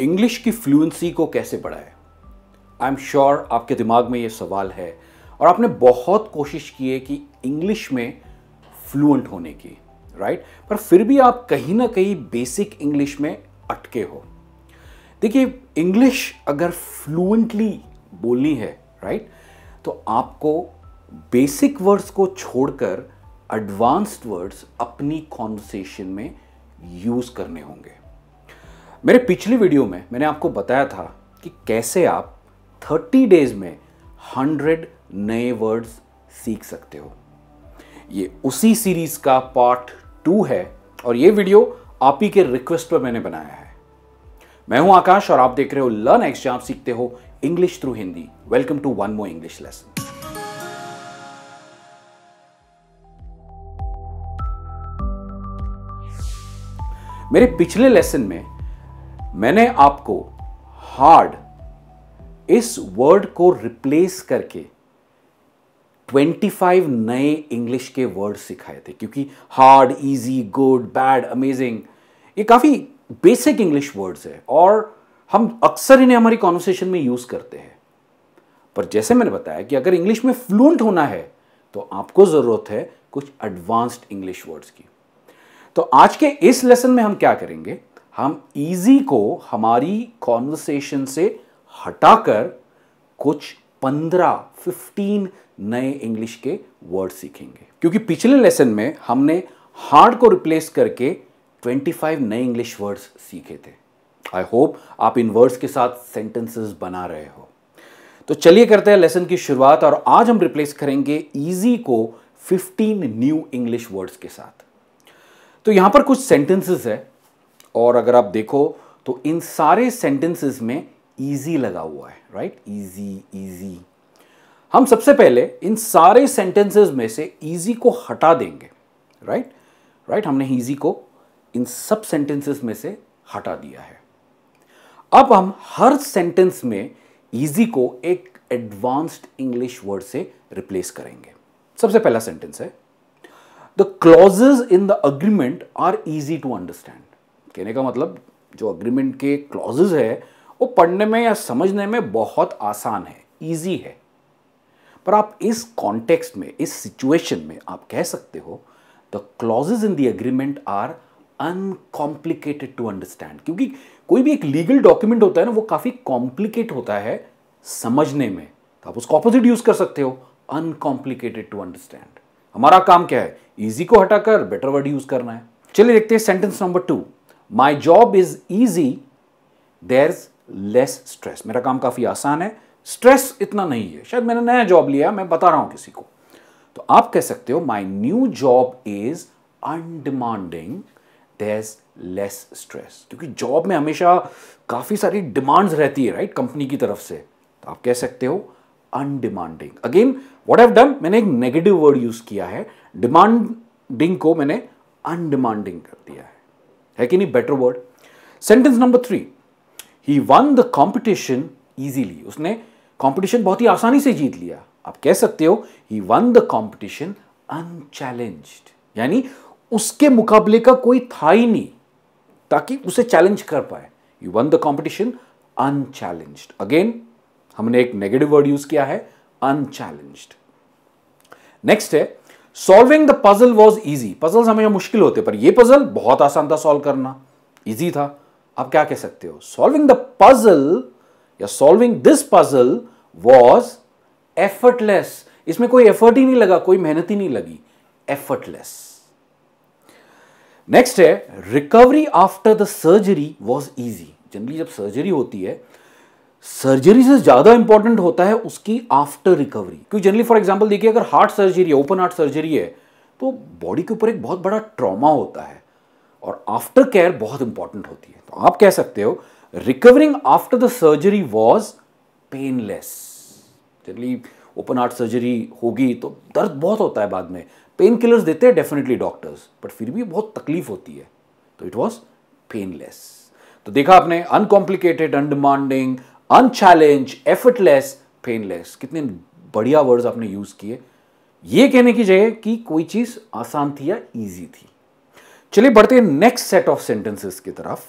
English की fluency को कैसे बढ़ाए आई एम श्योर आपके दिमाग में ये सवाल है और आपने बहुत कोशिश की है कि इंग्लिश में फ्लुएंट होने की राइट right? पर फिर भी आप कहीं ना कहीं बेसिक इंग्लिश में अटके हो देखिए इंग्लिश अगर फ्लुएंटली बोलनी है राइट right? तो आपको बेसिक वर्ड्स को छोड़कर एडवांस्ड वर्ड्स अपनी कॉन्वर्सेशन में यूज़ करने होंगे मेरे पिछली वीडियो में मैंने आपको बताया था कि कैसे आप 30 डेज में 100 नए वर्ड्स सीख सकते हो ये उसी सीरीज का पार्ट टू है और ये वीडियो आप ही के रिक्वेस्ट पर मैंने बनाया है मैं हूं आकाश और आप देख रहे हो लर्न एक्स आप सीखते हो English through Hindi welcome to one more English lesson मेरे पिछले लेसन में मैंने आपको हार्ड इस वर्ड को रिप्लेस करके 25 नए इंग्लिश के वर्ड सिखाए थे क्योंकि hard easy good bad amazing ये काफ़ी बेसिक इंग्लिश वर्ड्स है और हम अक्सर इन्हें हमारी कॉन्वर्सेशन में यूज़ करते हैं पर जैसे मैंने बताया कि अगर इंग्लिश में फ्लूंट होना है तो आपको ज़रूरत है कुछ एडवांस्ड इंग्लिश वर्ड्स की तो आज के इस लेसन में हम क्या करेंगे हम इजी को हमारी कॉन्वर्सेशन से हटाकर कुछ पंद्रह फिफ्टीन नए इंग्लिश के वर्ड सीखेंगे क्योंकि पिछले लेसन में हमने हार्ड को रिप्लेस करके ट्वेंटी फाइव नए इंग्लिश वर्ड्स सीखे थे आई होप आप इन वर्ड्स के साथ सेंटेंसेस बना रहे हो तो चलिए करते हैं लेसन की शुरुआत और आज हम रिप्लेस करेंगे इजी को 15 न्यू इंग्लिश वर्ड्स के साथ तो यहां पर कुछ सेंटेंसेस है और अगर आप देखो तो इन सारे सेंटेंसेस में ईजी लगा हुआ है राइट ईजी ईजी हम सबसे पहले इन सारे सेंटेंसेस में से ईजी को हटा देंगे राइट right? Right right? हमने ईजी को इन सब सेंटेंसेस में से हटा दिया है अब हम हर सेंटेंस में ईजी को एक एडवांस्ड इंग्लिश वर्ड से रिप्लेस करेंगे सबसे पहला सेंटेंस है the clauses in the agreement are easy to understand कहने का मतलब जो अग्रीमेंट के क्लॉजेज है वो पढ़ने में या समझने में बहुत आसान है ईजी है पर आप इस कॉन्टेक्स्ट में इस सिचुएशन में आप कह सकते हो the clauses in the agreement are uncomplicated to understand क्योंकि कोई भी एक लीगल डॉक्यूमेंट होता है ना वो काफ़ी कॉम्प्लिकेट होता है समझने में तो आप उसको ऑपोजिट यूज कर सकते हो अनकॉम्प्लिकेटेड टू अंडरस्टैंड हमारा काम क्या है ईजी को हटाकर बेटर वर्ड यूज करना है चलिए देखते हैं sentence number two my job is easy there is less stress मेरा काम काफ़ी आसान है स्ट्रेस इतना नहीं है शायद मैंने नया जॉब लिया मैं बता रहा हूं किसी को तो आप कह सकते हो my new job is undemanding there less stress क्योंकि जॉब में हमेशा काफ़ी सारी डिमांड्स रहती है राइट कंपनी की तरफ से तो आप कह सकते हो undemanding again what have done मैंने एक नेगेटिव वर्ड यूज़ किया है डिमांडिंग को मैंने अनडिमांडिंग कर दिया है है कि नहीं better word sentence number three he won the competition easily उसने कॉम्पिटिशन बहुत ही आसानी से जीत लिया आप कह सकते हो he won the competition unchallenged यानी उसके मुकाबले का कोई था ही नहीं ताकि उसे चैलेंज कर पाए you won the competition unchallenged again हमने एक नेगेटिव वर्ड यूज किया है अनचैलेंज नेक्स्ट है solving the puzzle was easy puzzle हमेशा मुश्किल होते पर यह पजल बहुत आसान था सॉल्व करना ईजी था आप क्या कह सकते हो सॉल्विंग द पजल या solving this puzzle was effortless इसमें कोई एफर्ट ही नहीं लगा कोई मेहनत ही नहीं लगी एफर्टलेस नेक्स्ट है recovery after the surgery was easy generally जब सर्जरी होती है सर्जरी से ज़्यादा इंपॉर्टेंट होता है उसकी आफ्टर रिकवरी क्योंकि जनरली फॉर एग्जाम्पल देखिए अगर हार्ट सर्जरी है ओपन हार्ट सर्जरी है तो बॉडी के ऊपर एक बहुत बड़ा ट्रॉमा होता है और आफ्टर केयर बहुत इंपॉर्टेंट होती है तो आप कह सकते हो recovering after the surgery was painless generally open heart surgery होगी तो दर्द बहुत होता है बाद में पेन किलर्स देते हैं डेफिनेटली डॉक्टर्स बट फिर भी बहुत तकलीफ होती है तो इट वॉज पेनलेस तो देखा आपने uncomplicated undemanding unchallenged effortless painless कितने बढ़िया वर्ड्स आपने यूज किए ये कहने की जगह कि कोई चीज आसान थी या इजी थी चलिए बढ़ते हैं नेक्स्ट सेट ऑफ सेंटेंसेस की तरफ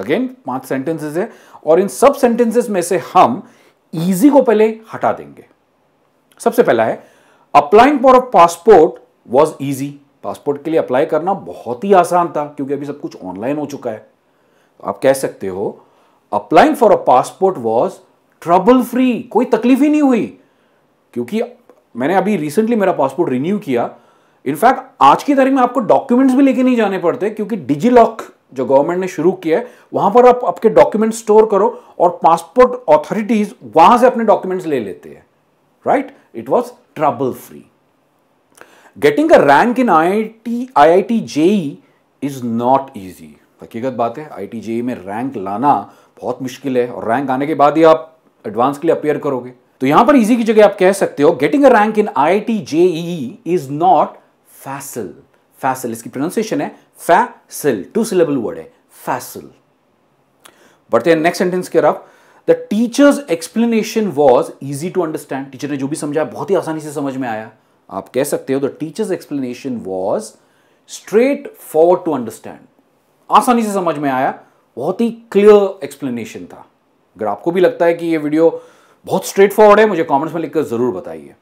अगेन पांच सेंटेंसेस है और इन सब सेंटेंसेस में से हम इजी को पहले हटा देंगे सबसे पहला है applying for a passport was easy passport के लिए अप्लाई करना बहुत ही आसान था क्योंकि अभी सब कुछ ऑनलाइन हो चुका है तो आप कह सकते हो applying for a passport was trouble free कोई तकलीफ ही नहीं हुई क्योंकि मैंने अभी रिसेंटली मेरा पासपोर्ट रिन्यू किया इनफैक्ट आज की तारीख में आपको डॉक्यूमेंट्स भी लेके नहीं जाने पड़ते क्योंकि डिजीलॉक जो गवर्नमेंट ने शुरू किया है वहां पर आप आपके डॉक्यूमेंट स्टोर करो और पासपोर्ट ऑथोरिटीज वहां से अपने डॉक्यूमेंट्स ले लेते हैं right it was trouble free getting a rank in I I T I I T JEE is not easy हकीकत बात है आई आई टी जेई में रैंक लाना बहुत मुश्किल है और रैंक आने के बाद ही आप एडवांस के लिए अपेयर करोगे तो यहां पर इजी की जगह आप कह सकते हो getting a rank in I T JEE is not facile facile इसकी प्रोनाउंसिएशन है फैसल टू सिलेबल वर्ड है फैसल बढ़ते हैं नेक्स्ट सेंटेंस की तरफ the teacher's explanation was easy to understand teacher ने जो भी समझाया बहुत ही आसानी से समझ में आया आप कह सकते हो the teacher's explanation was straightforward to understand आसानी से समझ में आया बहुत ही क्लियर एक्सप्लेनेशन था अगर आपको भी लगता है कि ये वीडियो बहुत स्ट्रेट फॉरवर्ड है मुझे कमेंट्स में लिखकर जरूर बताइए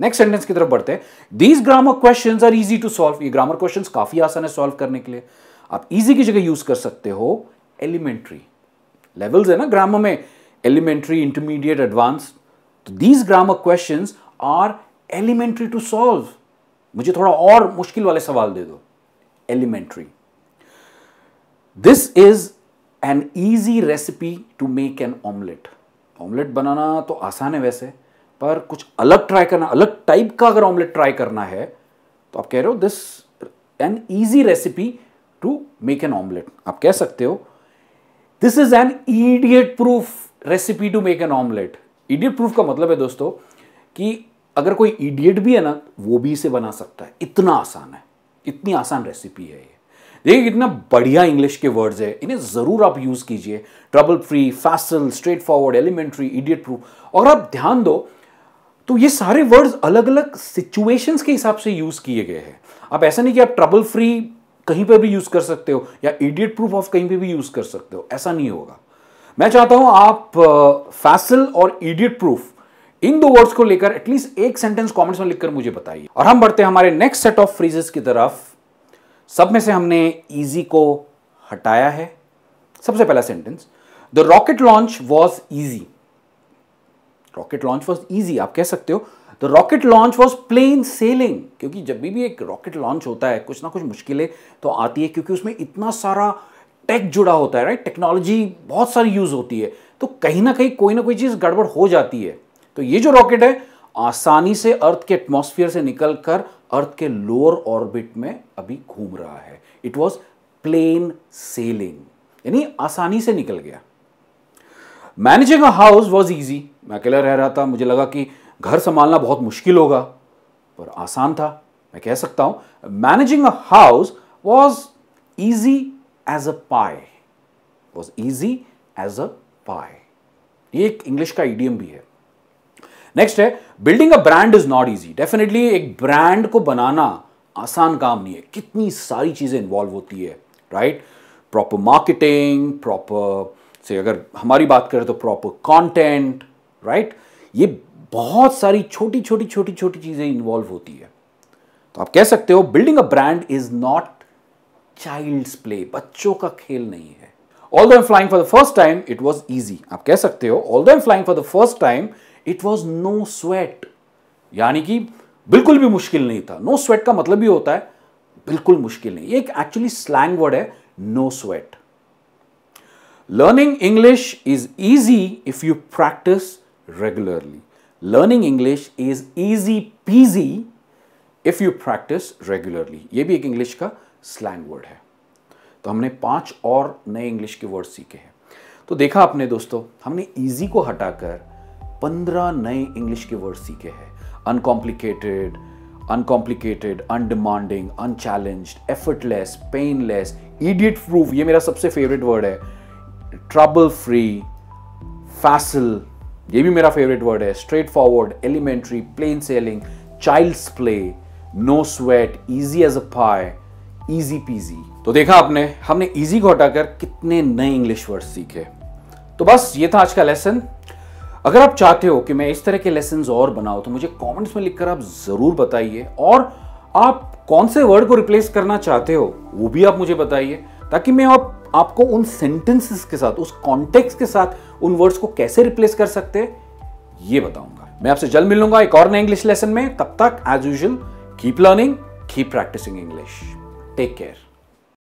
नेक्स्ट सेंटेंस की तरफ बढ़ते हैं these grammar question are easy to solve ये ग्रामर क्वेश्चन काफी आसान है सॉल्व करने के लिए आप इजी की जगह यूज कर सकते हो एलिमेंट्री लेवल्स है ना ग्रामर में एलिमेंट्री इंटरमीडिएट एडवांस तो these grammar question are elementary to solve मुझे थोड़ा और मुश्किल वाले सवाल दे दो elementary this is an easy recipe to make an omelette omelette बनाना तो आसान है वैसे पर कुछ अलग ट्राई करना अलग टाइप का अगर ऑमलेट ट्राई करना है तो आप कह रहे हो this an easy recipe to make an omelette आप कह सकते हो this is an idiot proof recipe to make an omelette idiot proof का मतलब है दोस्तों कि अगर कोई ईडियट भी है ना वो भी इसे बना सकता है इतना आसान है इतनी आसान रेसिपी है ये देखिए कितना बढ़िया इंग्लिश के वर्ड्स है इन्हें ज़रूर आप यूज़ कीजिए trouble free facile straightforward elementary idiot proof और आप ध्यान दो तो ये सारे वर्ड्स अलग अलग सिचुएशंस के हिसाब से यूज़ किए गए हैं आप ऐसा नहीं कि आप ट्रबल फ्री कहीं पर भी यूज़ कर सकते हो या इडियट प्रूफ ऑफ कहीं पर भी यूज़ कर सकते हो ऐसा नहीं होगा मैं चाहता हूं आप फैसल और इडियट प्रूफ इन दो वर्ड्स को लेकर एटलीस्ट एक सेंटेंस कमेंट्स में लिखकर मुझे बताइए और हम बढ़ते हैं हमारे नेक्स्ट सेट ऑफ फ्रीजेस की तरफ सब में से हमने ईजी को हटाया है सबसे पहला sentence the rocket launch was easy rocket launch was easy आप कह सकते हो the rocket launch was plain sailing क्योंकि जब भी एक रॉकेट लॉन्च होता है कुछ ना कुछ मुश्किलें तो आती है क्योंकि उसमें इतना सारा टेक जुड़ा होता है राइट टेक्नोलॉजी बहुत सारी यूज होती है तो कहीं ना कहीं कोई ना कोई चीज़ गड़बड़ हो जाती है तो ये जो रॉकेट है आसानी से अर्थ के एटमोसफियर से निकल कर अर्थ के लोअर ऑर्बिट में अभी घूम रहा है इट वॉज प्लेन सेलिंग यानी आसानी से निकल गया managing a house was easy मैं अकेला रह रहा था मुझे लगा कि घर संभालना बहुत मुश्किल होगा पर आसान था मैं कह सकता हूं managing a house was easy as a pie was easy as a पाए ये एक इंग्लिश का ईडियम भी है नेक्स्ट है building a brand is not easy definitely एक ब्रांड को बनाना आसान काम नहीं है कितनी सारी चीज़ें इन्वॉल्व होती है राइट प्रॉपर मार्केटिंग प्रॉपर से अगर हमारी बात करें तो प्रॉपर कॉन्टेंट राइट ये बहुत सारी छोटी छोटी छोटी छोटी चीज़ें इन्वॉल्व होती है तो आप कह सकते हो building a brand is not child's play बच्चों का खेल नहीं है all the flying for the first time it was easy आप कह सकते हो all the flying for the first time it was no sweat यानी कि बिल्कुल भी मुश्किल नहीं था नो no स्वेट का मतलब भी होता है बिल्कुल मुश्किल नहीं एक एक्चुअली स्लैंग वर्ड है no sweat learning English is easy if you practise regularly learning English is easy peasy if you practise regularly ये भी एक इंग्लिश का स्लैंग वर्ड है तो हमने पांच और नए इंग्लिश के वर्ड सीखे हैं तो देखा आपने दोस्तों हमने ईजी को हटाकर पंद्रह नए इंग्लिश के वर्ड सीखे हैं uncomplicated uncomplicated undemanding unchallenged effortless painless idiot proof ये मेरा सबसे फेवरेट वर्ड है ट्रबल फ्री फैसल ये भी मेरा फेवरेट वर्ड है straightforward elementary plain sailing child's play no sweat easy as a pie easy peasy तो देखा आपने हमने ईजी को हटाकर कितने नए इंग्लिश वर्ड सीखे तो बस ये था आज का लेसन अगर आप चाहते हो कि मैं इस तरह के लेसन और बनाऊँ तो मुझे कॉमेंट्स में लिखकर आप ज़रूर बताइए और आप कौन से वर्ड को रिप्लेस करना चाहते हो वो भी आप मुझे बताइए ताकि मैं आप आपको उन सेंटेंसेस के साथ उस कॉन्टेक्स्ट के साथ उन वर्ड्स को कैसे रिप्लेस कर सकते हैं ये बताऊंगा मैं आपसे जल्द मिलूंगा एक और नए इंग्लिश लेसन में तब तक as usual keep learning keep practising English take care